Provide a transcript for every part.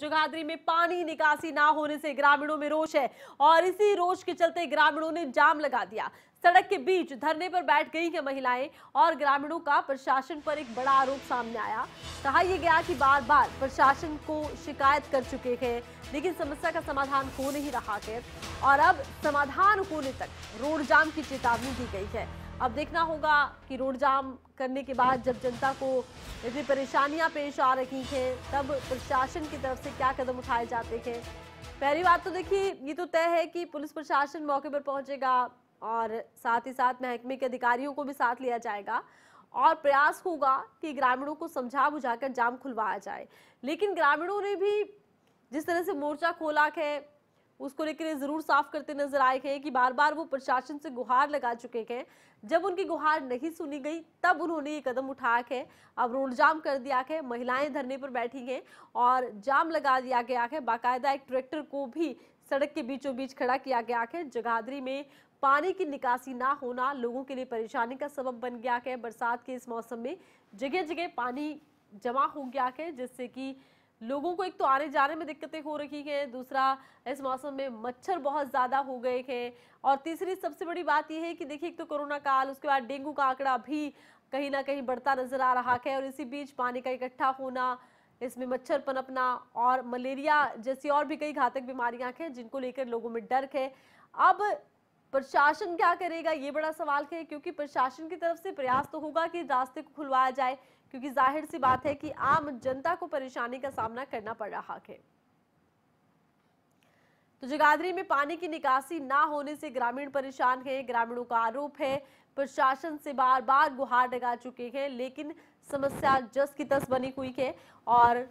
जगाधरी में पानी निकासी ना होने से ग्रामीणों में रोष है और इसी रोष के चलते ग्रामीणों ने जाम लगा दिया सड़क के बीच धरने पर बैठ गई है महिलाएं और ग्रामीणों का प्रशासन पर एक बड़ा आरोप सामने आया कहा यह गया कि बार बार प्रशासन को शिकायत कर चुके हैं लेकिन समस्या का समाधान हो नहीं रहा है और अब समाधान होने तक रोड जाम की चेतावनी दी गई है अब देखना होगा कि रोड जाम करने के बाद जब जनता को इतनी परेशानियां पेश आ रही हैं तब प्रशासन की तरफ से क्या कदम उठाए जाते हैं पहली बात तो देखिए ये तो तय है कि पुलिस प्रशासन मौके पर पहुंचेगा और साथ ही साथ महकमे के अधिकारियों को भी साथ लिया जाएगा और प्रयास होगा कि ग्रामीणों को समझा बुझाकर जाम खुलवाया जाए लेकिन ग्रामीणों ने भी जिस तरह से मोर्चा खोला है उसको लेकर ये ज़रूर साफ करते नजर आए हैं कि बार बार वो प्रशासन से गुहार लगा चुके हैं जब उनकी गुहार नहीं सुनी गई तब उन्होंने ये कदम उठाया है अब रोड जाम कर दिया है महिलाएं धरने पर बैठी हैं और जाम लगा दिया गया है बाकायदा एक ट्रैक्टर को भी सड़क के बीचों बीच खड़ा किया गया है जगाधरी में पानी की निकासी ना होना लोगों के लिए परेशानी का सबब बन गया है बरसात के इस मौसम में जगह जगह पानी जमा हो गया है जिससे कि लोगों को एक तो आने जाने में दिक्कतें हो रही हैं दूसरा इस मौसम में मच्छर बहुत ज़्यादा हो गए हैं और तीसरी सबसे बड़ी बात यह है कि देखिए एक तो कोरोना काल उसके बाद डेंगू का आंकड़ा भी कहीं ना कहीं बढ़ता नजर आ रहा है और इसी बीच पानी का इकट्ठा होना इसमें मच्छर पनपना और मलेरिया जैसी और भी कई घातक बीमारियां हैं जिनको लेकर लोगों में डर है अब प्रशासन क्या करेगा ये बड़ा सवाल है क्योंकि प्रशासन की तरफ से प्रयास तो होगा कि रास्ते को खुलवाया जाए क्योंकि जाहिर सी बात है कि आम जनता को परेशानी का सामना करना पड़ रहा है तो जगाधरी में पानी की निकासी ना होने से ग्रामीण परेशान हैं ग्रामीणों का आरोप है प्रशासन से बार बार गुहार लगा चुके हैं लेकिन समस्या जस की तस बनी हुई है और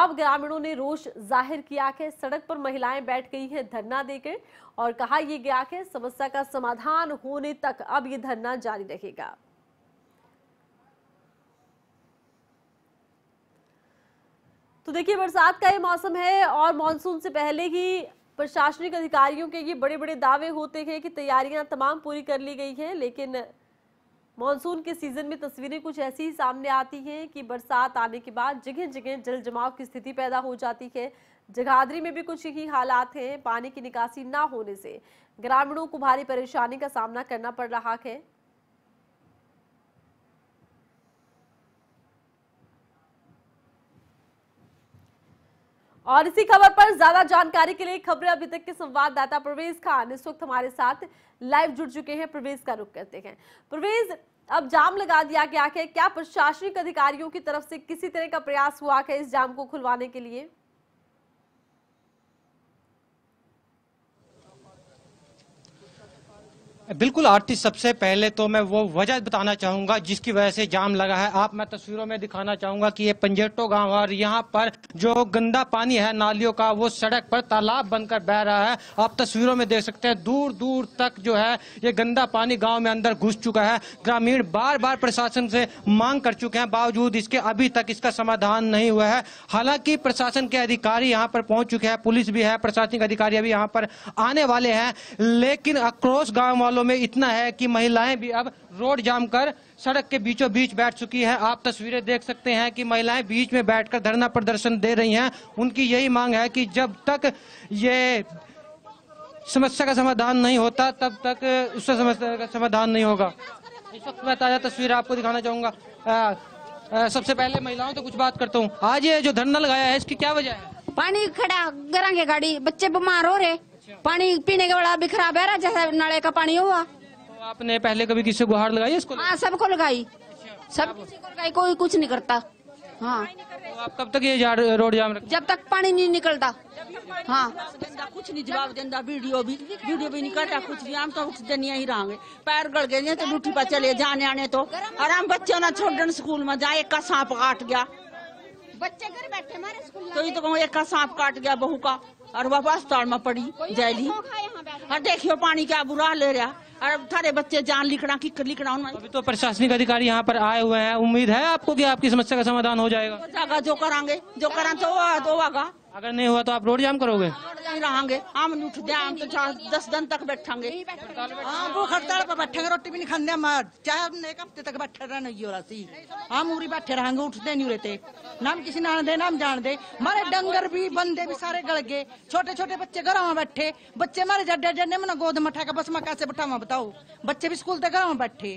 अब ग्रामीणों ने रोष जाहिर किया कि सड़क पर महिलाएं बैठ गई हैं धरना देकर और कहा यह गया कि समस्या का समाधान होने तक अब ये धरना जारी रहेगा तो देखिए बरसात का ये मौसम है और मानसून से पहले ही प्रशासनिक अधिकारियों के ये बड़े बड़े दावे होते हैं कि तैयारियां तमाम पूरी कर ली गई हैं लेकिन मानसून के सीजन में तस्वीरें कुछ ऐसी ही सामने आती हैं कि बरसात आने के बाद जगह जगह जल जमाव की स्थिति पैदा हो जाती है जगाधरी में भी कुछ ही हालात हैं पानी की निकासी ना होने से ग्रामीणों को भारी परेशानी का सामना करना पड़ रहा है और इसी खबर पर ज्यादा जानकारी के लिए खबरें अभी तक के संवाददाता प्रवेश खान इस वक्त हमारे साथ लाइव जुड़ चुके हैं प्रवेश का रुख करते हैं प्रवेश अब जाम लगा दिया गया है क्या प्रशासनिक अधिकारियों की तरफ से किसी तरह का प्रयास हुआ है इस जाम को खुलवाने के लिए बिल्कुल आरती सबसे पहले तो मैं वो वजह बताना चाहूंगा जिसकी वजह से जाम लगा है आप मैं तस्वीरों में दिखाना चाहूंगा कि ये पंजेटो गांव और यहाँ पर जो गंदा पानी है नालियों का वो सड़क पर तालाब बनकर बह रहा है आप तस्वीरों में देख सकते हैं दूर दूर तक जो है ये गंदा पानी गाँव में अंदर घुस चुका है ग्रामीण बार बार प्रशासन से मांग कर चुके हैं बावजूद इसके अभी तक इसका समाधान नहीं हुआ है हालांकि प्रशासन के अधिकारी यहाँ पर पहुंच चुके हैं पुलिस भी है प्रशासनिक अधिकारी अभी यहाँ पर आने वाले हैं लेकिन आक्रोश गाँव वालों में इतना है कि महिलाएं भी अब रोड जाम कर सड़क के बीचों बीच बैठ चुकी हैं आप तस्वीरें देख सकते हैं कि महिलाएं बीच में बैठकर धरना प्रदर्शन दे रही हैं उनकी यही मांग है कि जब तक ये समस्या का समाधान नहीं होता तब तक उस समस्या का समाधान नहीं होगा इस वक्त मैं ताज़ा तस्वीर आपको दिखाना चाहूँगा सबसे पहले महिलाओं तो कुछ बात करता हूँ आज ये जो धरना लगाया है इसकी क्या वजह है पानी खड़ा करेंगे गाड़ी बच्चे बीमार हो रहे अच्छा। पानी पीने के बड़ा बिखरा बह रहा जैसे नाले का पानी हुआ तो आपने पहले कभी किसी गुहार लगाई इसको हाँ सबको लगाई अच्छा। सब लगाई कोई कुछ नहीं करता हाँ तो आप कब तक ये रोड जाम रख जब तक पानी नहीं निकलता हाँ कुछ नहीं जवाब देता वीडियो भी वीडियो भी नहीं करता कुछ भी हम तो उस दिन यही रहेंगे पैर गड़ गए तो लूठी पर चले जाने आने तो और हम बच्चे ना छोड़ स्कूल में जाए का सांप काट गया बच्चे घर बैठे हमारे स्कूल तो ये तो कहूँ एक का सांप काट गया बहू का और वापस तौर में पड़ी जैली और देखियो पानी क्या बुरा ले रहा और थारे बच्चे जान लिखना की लिखना अभी तो प्रशासनिक अधिकारी यहाँ पर आए हुए हैं उम्मीद है आपको कि आपकी समस्या का समाधान हो जाएगा जो करांगे जो करा तो होगा तो अगर नहीं हुआ तो आप रोड जाम करोगे नहीं रहेंगे हम नहीं उठते हम तो दस दिन तक बैठेंगे हाँ भूख हड़ताल पर बैठेंगे रोटी भी नहीं खाने मर चाहे हमने एक हफ्ते तक बैठे रहने ही हो रही हम उरी बैठे रहेंगे उठते नहीं रहते नाम किसी ना दे नाम जान दे मारे डंगर भी बंदे भी सारे गल गए छोटे छोटे बच्चे घर में बैठे बच्चे मारे जडे जडे मैंने गोद मठा उठा के बस मैं कैसे बैठा बताओ बच्चे भी स्कूल तक घर में बैठे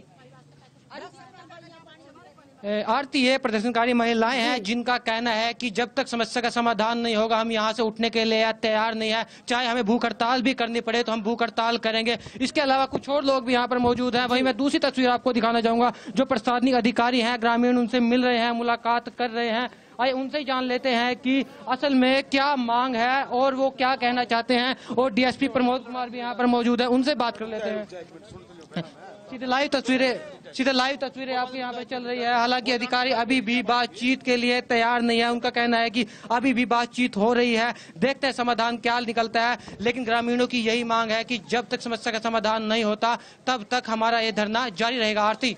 आरती है प्रदर्शनकारी महिलाएं हैं जिनका कहना है कि जब तक समस्या का समाधान नहीं होगा हम यहाँ से उठने के लिए तैयार नहीं है चाहे हमें भूख हड़ताल भी करनी पड़े तो हम भूख हड़ताल करेंगे इसके अलावा कुछ और लोग भी यहाँ पर मौजूद हैं वहीं मैं दूसरी तस्वीर आपको दिखाना चाहूंगा जो प्रशासनिक अधिकारी हैं ग्रामीण उनसे मिल रहे हैं मुलाकात कर रहे हैं आइए उनसे जान लेते हैं कि असल में क्या मांग है और वो क्या कहना चाहते हैं और डीएसपी प्रमोद कुमार भी यहाँ पर मौजूद है उनसे बात कर लेते हैं सीधे लाइव तस्वीरें सीधे लाइव तस्वीरें आपके यहाँ पे चल रही है हालांकि अधिकारी अभी भी बातचीत के लिए तैयार नहीं है उनका कहना है कि अभी भी बातचीत हो रही है देखते हैं समाधान क्या निकलता है लेकिन ग्रामीणों की यही मांग है कि जब तक समस्या का समाधान नहीं होता तब तक हमारा ये धरना जारी रहेगा आरती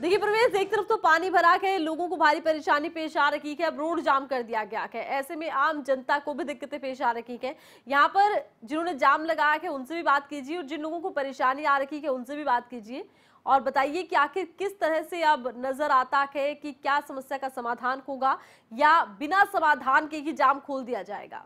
देखिए प्रवेश एक तरफ तो पानी भरा है लोगों को भारी परेशानी पेश आ रखी है अब रोड जाम कर दिया गया है ऐसे में आम जनता को भी दिक्कतें पेश आ रखी है यहाँ पर जिन्होंने जाम लगाया है उनसे भी बात कीजिए और जिन लोगों को परेशानी आ रखी है उनसे भी बात कीजिए और बताइए कि आखिर किस तरह से अब नजर आता है कि क्या समस्या का समाधान होगा या बिना समाधान के ही जाम खोल दिया जाएगा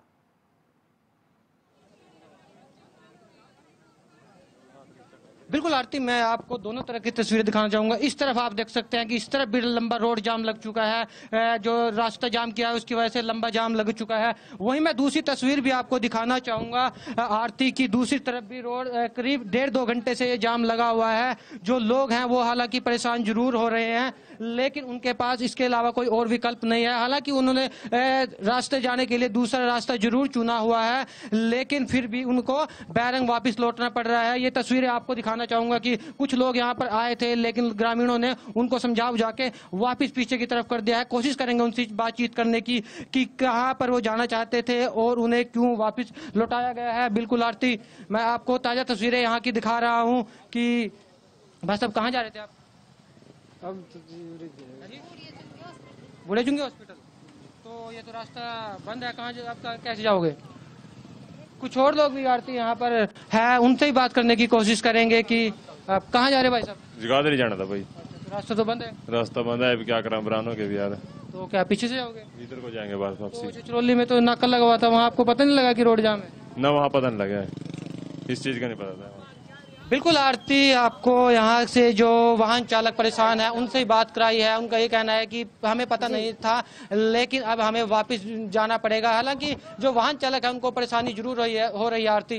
बिल्कुल आरती मैं आपको दोनों तरह की तस्वीरें दिखाना चाहूंगा इस तरफ आप देख सकते हैं कि इस तरफ भी लंबा रोड जाम लग चुका है जो रास्ता जाम किया है उसकी वजह से लंबा जाम लग चुका है वहीं मैं दूसरी तस्वीर भी आपको दिखाना चाहूंगा आरती की दूसरी तरफ भी रोड करीब डेढ़ दो घंटे से ये जाम लगा हुआ है जो लोग हैं वो हालांकि परेशान जरूर हो रहे हैं लेकिन उनके पास इसके अलावा कोई और विकल्प नहीं है हालांकि उन्होंने रास्ते जाने के लिए दूसरा रास्ता जरूर चुना हुआ है लेकिन फिर भी उनको बैरंग वापस लौटना पड़ रहा है ये तस्वीरें आपको दिखाना चाहूंगा कि कुछ लोग यहाँ पर आए थे लेकिन ग्रामीणों ने उनको समझा बुझा के वापिस पीछे की तरफ कर दिया है कोशिश करेंगे उनसे बातचीत करने की कि कहाँ पर वो जाना चाहते थे और उन्हें क्यों वापिस लौटाया गया है बिल्कुल आरती मैं आपको ताज़ा तस्वीरें यहाँ की दिखा रहा हूँ कि भाई साहब कहाँ जा रहे थे आप अब बूढ़े चुंगे हॉस्पिटल तो ये तो रास्ता बंद है कहाँ आप कैसे जाओगे कुछ और लोग भी आरती यहाँ पर है उनसे ही बात करने की कोशिश करेंगे कि आप कहाँ जा रहे भाई साहब जगाधरी जाना था भाई तो रास्ता तो बंद है रास्ता बंद है अभी क्या करा बरानों के भी यार तो क्या पीछे से जाओगे इधर को जाएंगे बाहर वापसी तो चिचरोली में तो नाकल लगा हुआ था वहाँ आपको पता नहीं लगा की रोड जाम है न वहाँ पता नहीं लगा है इस चीज का नहीं पता था बिल्कुल आरती आपको यहाँ से जो वाहन चालक परेशान है उनसे ही बात कराई है उनका ये कहना है कि हमें पता नहीं था लेकिन अब हमें वापस जाना पड़ेगा हालांकि जो वाहन चालक है उनको परेशानी जरूर रही है हो रही है आरती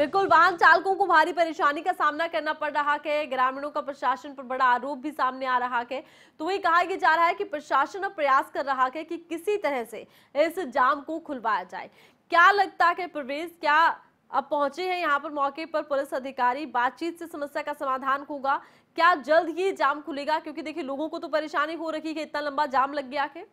बिल्कुल वाहन चालकों को भारी परेशानी का सामना करना पड़ रहा है ग्रामीणों का प्रशासन पर बड़ा आरोप भी सामने आ रहा है तो वही कहा जा रहा है कि प्रशासन अब प्रयास कर रहा है कि किसी तरह से इस जाम को खुलवाया जाए क्या लगता है प्रवेश क्या अब पहुंचे हैं यहाँ पर मौके पर पुलिस अधिकारी बातचीत से समस्या का समाधान होगा क्या जल्द ही जाम खुलेगा क्योंकि देखिए लोगों को तो परेशानी हो रखी है इतना लंबा जाम लग गया है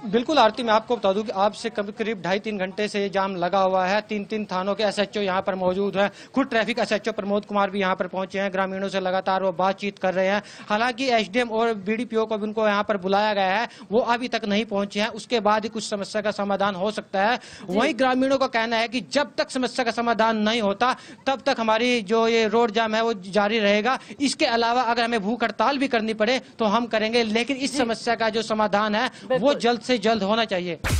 बिल्कुल आरती मैं आपको बता दूं कि आपसे करीब करीब ढाई तीन घंटे से ये जाम लगा हुआ है तीन तीन थानों के एसएचओ यहाँ पर मौजूद हैं खुद ट्रैफिक एसएचओ प्रमोद कुमार भी यहाँ पर पहुंचे हैं ग्रामीणों से लगातार वो बातचीत कर रहे हैं हालांकि एसडीएम और बीडीपीओ को भी उनको यहाँ पर बुलाया गया है वो अभी तक नहीं पहुंचे हैं उसके बाद ही कुछ समस्या का समाधान हो सकता है वही ग्रामीणों का कहना है कि जब तक समस्या का समाधान नहीं होता तब तक हमारी जो ये रोड जाम है वो जारी रहेगा इसके अलावा अगर हमें भूख हड़ताल भी करनी पड़े तो हम करेंगे लेकिन इस समस्या का जो समाधान है वो जल्द से जल्द होना चाहिए